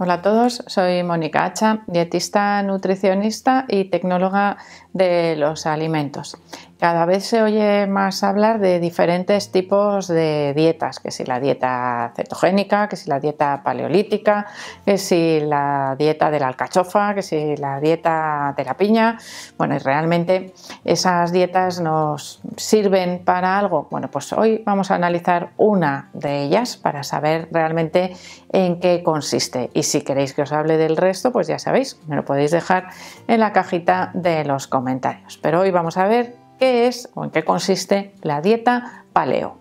Hola a todos, soy Mónica Hacha, dietista, nutricionista y tecnóloga de los alimentos. Cada vez se oye más hablar de diferentes tipos de dietas, que si la dieta cetogénica, que si la dieta paleolítica, que si la dieta de la alcachofa, que si la dieta de la piña. Bueno, y realmente esas dietas nos sirven para algo. Bueno, pues hoy vamos a analizar una de ellas para saber realmente en qué consiste. Y si queréis que os hable del resto, pues ya sabéis, me lo podéis dejar en la cajita de los comentarios. Pero hoy vamos a ver qué es o en qué consiste la dieta paleo.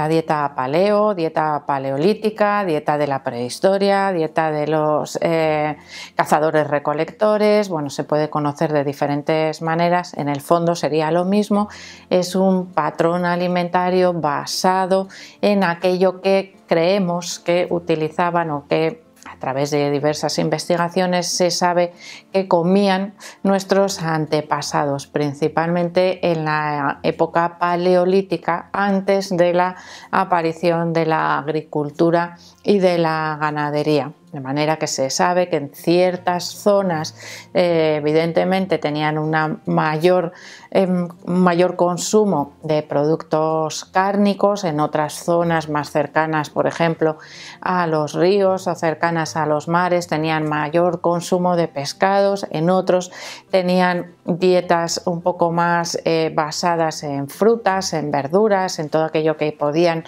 la dieta paleo, dieta paleolítica, dieta de la prehistoria, dieta de los eh, cazadores recolectores, bueno, se puede conocer de diferentes maneras, en el fondo sería lo mismo, es un patrón alimentario basado en aquello que creemos que utilizaban o que a través de diversas investigaciones se sabe que comían nuestros antepasados, principalmente en la época paleolítica, antes de la aparición de la agricultura y de la ganadería. De manera que se sabe que en ciertas zonas eh, evidentemente tenían un mayor, em, mayor consumo de productos cárnicos, en otras zonas más cercanas, por ejemplo, a los ríos o cercanas a los mares, tenían mayor consumo de pescados, en otros tenían dietas un poco más eh, basadas en frutas, en verduras, en todo aquello que podían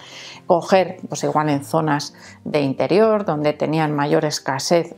coger, pues igual en zonas de interior, donde tenían mayor escasez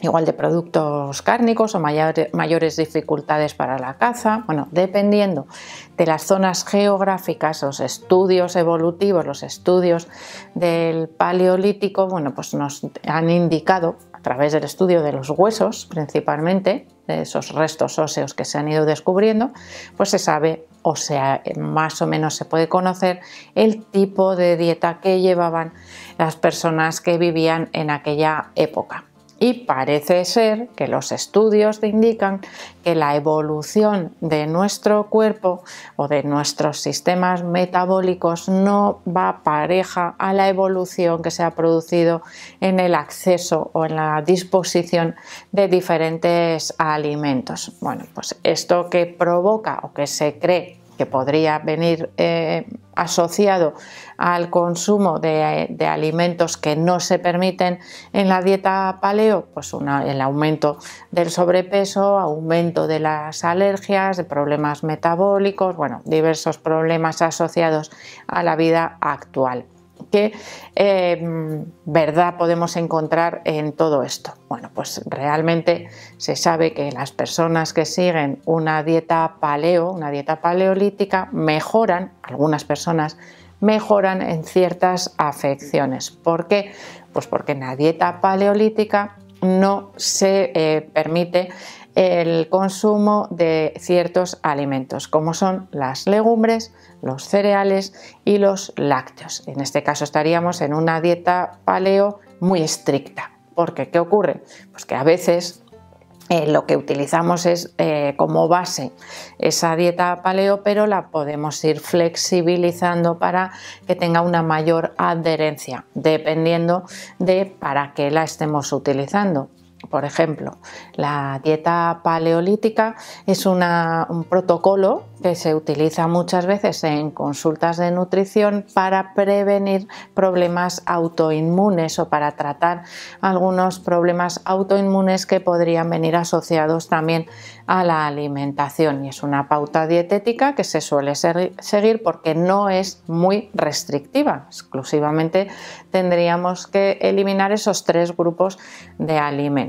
igual de productos cárnicos o mayores dificultades para la caza. Bueno, dependiendo de las zonas geográficas, los estudios evolutivos, los estudios del paleolítico, bueno, pues nos han indicado a través del estudio de los huesos principalmente, de esos restos óseos que se han ido descubriendo, pues se sabe o sea, más o menos se puede conocer el tipo de dieta que llevaban las personas que vivían en aquella época. Y parece ser que los estudios indican que la evolución de nuestro cuerpo o de nuestros sistemas metabólicos no va pareja a la evolución que se ha producido en el acceso o en la disposición de diferentes alimentos. Bueno, pues esto que provoca o que se cree que podría venir eh, asociado al consumo de, alimentos que no se permiten en la dieta paleo, pues el aumento del sobrepeso, aumento de las alergias, de problemas metabólicos, bueno, diversos problemas asociados a la vida actual. ¿Qué em, verdad podemos encontrar en todo esto? Bueno, pues realmente se sabe que las personas que siguen una dieta paleo, una dieta paleolítica, mejoran, algunas personas mejoran en ciertas afecciones. ¿Por qué? Pues porque en la dieta paleolítica no se eh, permite el consumo de ciertos alimentos, como son las legumbres, los cereales y los lácteos. En este caso estaríamos en una dieta paleo muy estricta, porque ¿qué ocurre? Pues que a veces eh, lo que utilizamos es eh, como base esa dieta paleo, pero la podemos ir flexibilizando para que tenga una mayor adherencia, dependiendo de para qué la estemos utilizando. Por ejemplo, la dieta paleolítica es un protocolo que se utiliza muchas veces en consultas de nutrición para prevenir problemas autoinmunes o para tratar algunos problemas autoinmunes que podrían venir asociados también a la alimentación. Y es una pauta dietética que se suele seguir porque no es muy restrictiva. Exclusivamente tendríamos que eliminar esos tres grupos de alimentos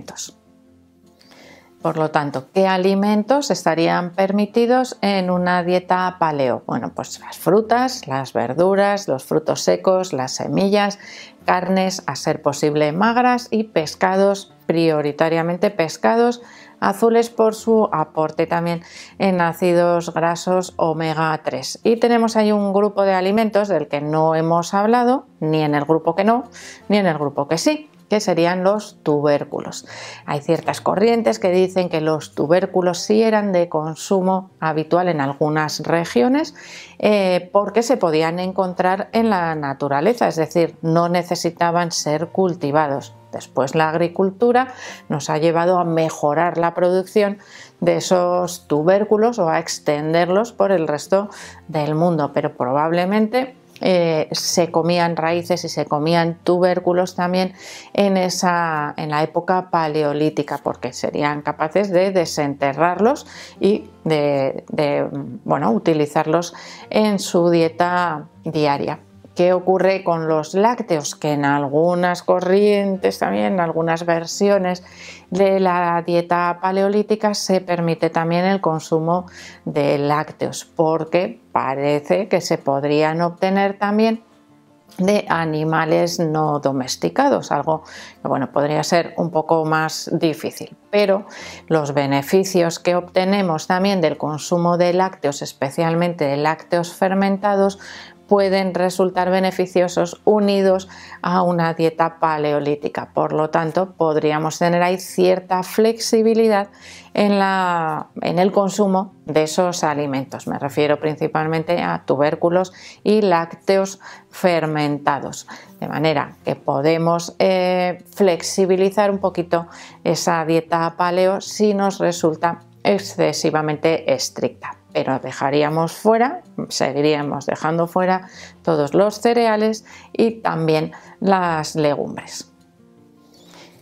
por lo tanto, ¿qué alimentos estarían permitidos en una dieta paleo? Bueno, pues las frutas, las verduras, los frutos secos, las semillas, carnes, a ser posible magras y pescados, prioritariamente pescados azules por su aporte también en ácidos grasos omega 3. Y tenemos ahí un grupo de alimentos del que no hemos hablado, ni en el grupo que no, ni en el grupo que sí, que serían los tubérculos. Hay ciertas corrientes que dicen que los tubérculos sí eran de consumo habitual en algunas regiones eh, porque se podían encontrar en la naturaleza, es decir, no necesitaban ser cultivados. Después la agricultura nos ha llevado a mejorar la producción de esos tubérculos o a extenderlos por el resto del mundo, pero probablemente eh, se comían raíces y se comían tubérculos también en, esa, en la época paleolítica, porque serían capaces de desenterrarlos y de, de bueno, utilizarlos en su dieta diaria. ¿Qué ocurre con los lácteos? Que en algunas corrientes también, en algunas versiones de la dieta paleolítica se permite también el consumo de lácteos porque parece que se podrían obtener también de animales no domesticados, algo que bueno, podría ser un poco más difícil, pero los beneficios que obtenemos también del consumo de lácteos, especialmente de lácteos fermentados, pueden resultar beneficiosos unidos a una dieta paleolítica. Por lo tanto, podríamos tener ahí cierta flexibilidad en, el consumo de esos alimentos. Me refiero principalmente a tubérculos y lácteos fermentados. De manera que podemos eh, flexibilizar un poquito esa dieta paleo si nos resulta excesivamente estricta pero dejaríamos fuera, seguiríamos dejando fuera todos los cereales y también las legumbres.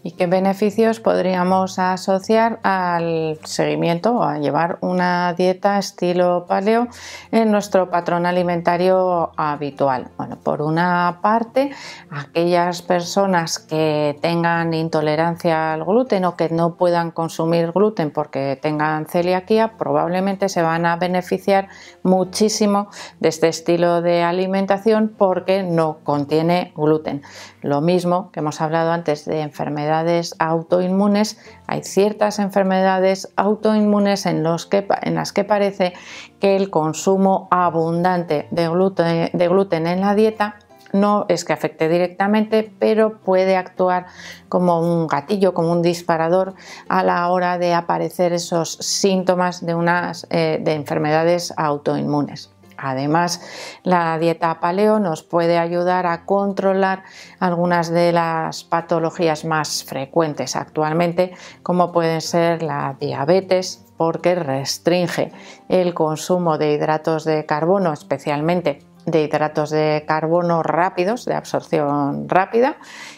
¿Y qué beneficios podríamos asociar al seguimiento o a llevar una dieta estilo paleo en nuestro patrón alimentario habitual? Bueno, por una parte, aquellas personas que tengan intolerancia al gluten o que no puedan consumir gluten porque tengan celiaquía, probablemente se van a beneficiar muchísimo de este estilo de alimentación porque no contiene gluten. Lo mismo que hemos hablado antes de enfermedades autoinmunes, hay ciertas enfermedades autoinmunes en, los que, en las que parece que el consumo abundante de gluten, en la dieta no es que afecte directamente, pero puede actuar como un gatillo, como un disparador a la hora de aparecer esos síntomas de, unas, eh, de enfermedades autoinmunes. Además, la dieta paleo nos puede ayudar a controlar algunas de las patologías más frecuentes actualmente, como pueden ser la diabetes, porque restringe el consumo de hidratos de carbono, especialmente de hidratos de carbono rápidos, de absorción rápida,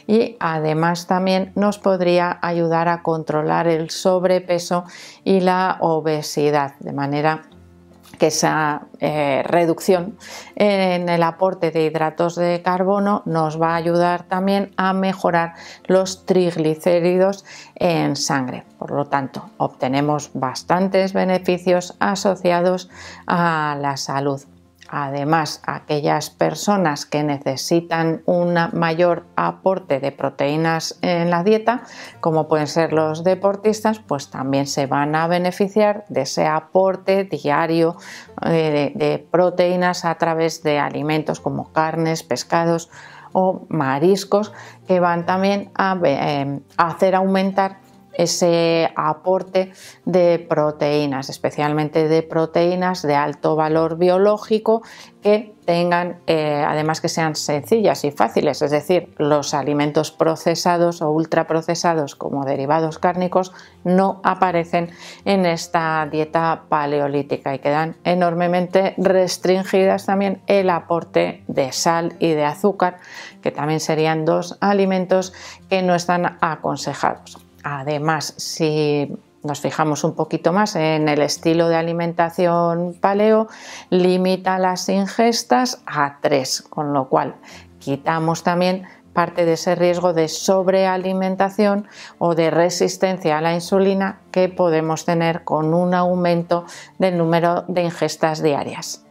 y además también nos podría ayudar a controlar el sobrepeso y la obesidad, de manera que esa eh, reducción en el aporte de hidratos de carbono nos va a ayudar también a mejorar los triglicéridos en sangre. Por lo tanto, obtenemos bastantes beneficios asociados a la salud. Además, aquellas personas que necesitan un mayor aporte de proteínas en la dieta, como pueden ser los deportistas, pues también se van a beneficiar de ese aporte diario eh, de, proteínas a través de alimentos como carnes, pescados o mariscos, que van también a, a eh, hacer aumentar ese aporte de proteínas, especialmente de proteínas de alto valor biológico que tengan, eh, además que sean sencillas y fáciles, es decir, los alimentos procesados o ultraprocesados como derivados cárnicos no aparecen en esta dieta paleolítica y quedan enormemente restringidas también el aporte de sal y de azúcar, que también serían dos alimentos que no están aconsejados. Además, si nos fijamos un poquito más en el estilo de alimentación paleo, limita las ingestas a tres, con lo cual quitamos también parte de ese riesgo de sobrealimentación o de resistencia a la insulina que podemos tener con un aumento del número de ingestas diarias.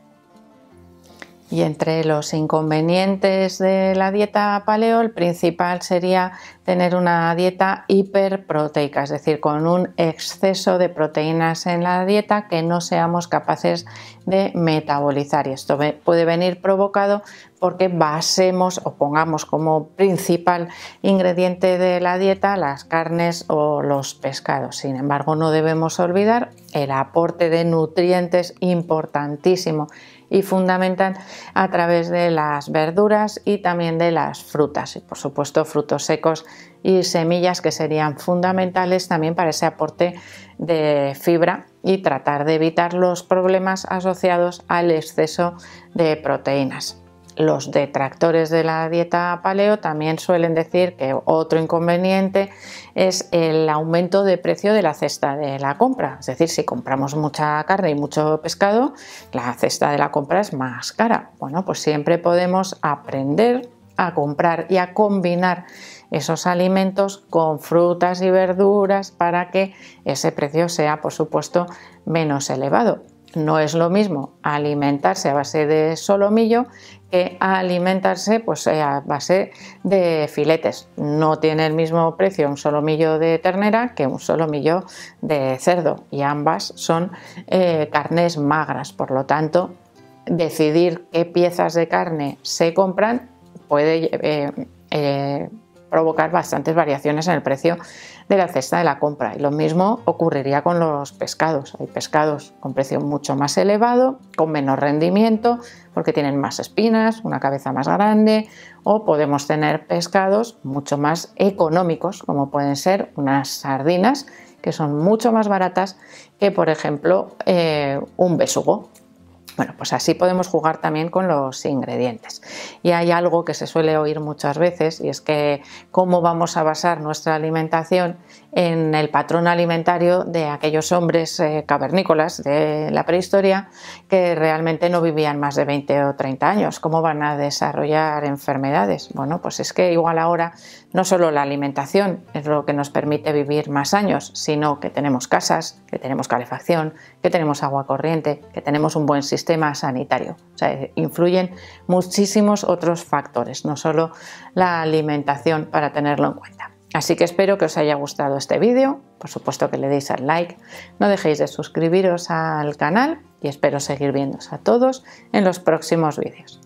Y entre los inconvenientes de la dieta paleo, el principal sería tener una dieta hiperproteica, es decir, con un exceso de proteínas en la dieta que no seamos capaces de metabolizar. Y esto puede venir provocado porque basemos o pongamos como principal ingrediente de la dieta las carnes o los pescados. Sin embargo, no debemos olvidar el aporte de nutrientes importantísimo y fundamentan a través de las verduras y también de las frutas y por supuesto frutos secos y semillas que serían fundamentales también para ese aporte de fibra y tratar de evitar los problemas asociados al exceso de proteínas los detractores de la dieta paleo también suelen decir que otro inconveniente es el aumento de precio de la cesta de la compra. Es decir, si compramos mucha carne y mucho pescado, la cesta de la compra es más cara. Bueno, pues siempre podemos aprender a comprar y a combinar esos alimentos con frutas y verduras para que ese precio sea, por supuesto, menos elevado. No es lo mismo alimentarse a base de solomillo que alimentarse pues, eh, a base de filetes. No tiene el mismo precio un solomillo de ternera que un solomillo de cerdo y ambas son eh, carnes magras, por lo tanto decidir qué piezas de carne se compran puede eh, provocar bastantes variaciones en el precio de la cesta de la compra. Y lo mismo ocurriría con los pescados. Hay pescados con precio mucho más elevado, con menos rendimiento, porque tienen más espinas, una cabeza más grande, o podemos tener pescados mucho más económicos, como pueden ser unas sardinas, que son mucho más baratas que, por ejemplo, eh, un besugo. Bueno, pues así podemos jugar también con los ingredientes. Y hay algo que se suele oír muchas veces y es que cómo vamos a basar nuestra alimentación en el patrón alimentario de aquellos hombres eh, cavernícolas de la prehistoria que realmente no vivían más de 20 o 30 años. ¿Cómo van a desarrollar enfermedades? Bueno, pues es que igual ahora no solo la alimentación es lo que nos permite vivir más años, sino que tenemos casas, que tenemos calefacción, que tenemos agua corriente, que tenemos un buen sistema sanitario. O sea, influyen muchísimos otros factores, no solo la alimentación para tenerlo en cuenta. Así que espero que os haya gustado este vídeo, por supuesto que le deis al like, no dejéis de suscribiros al canal y espero seguir viéndoos a todos en los próximos vídeos.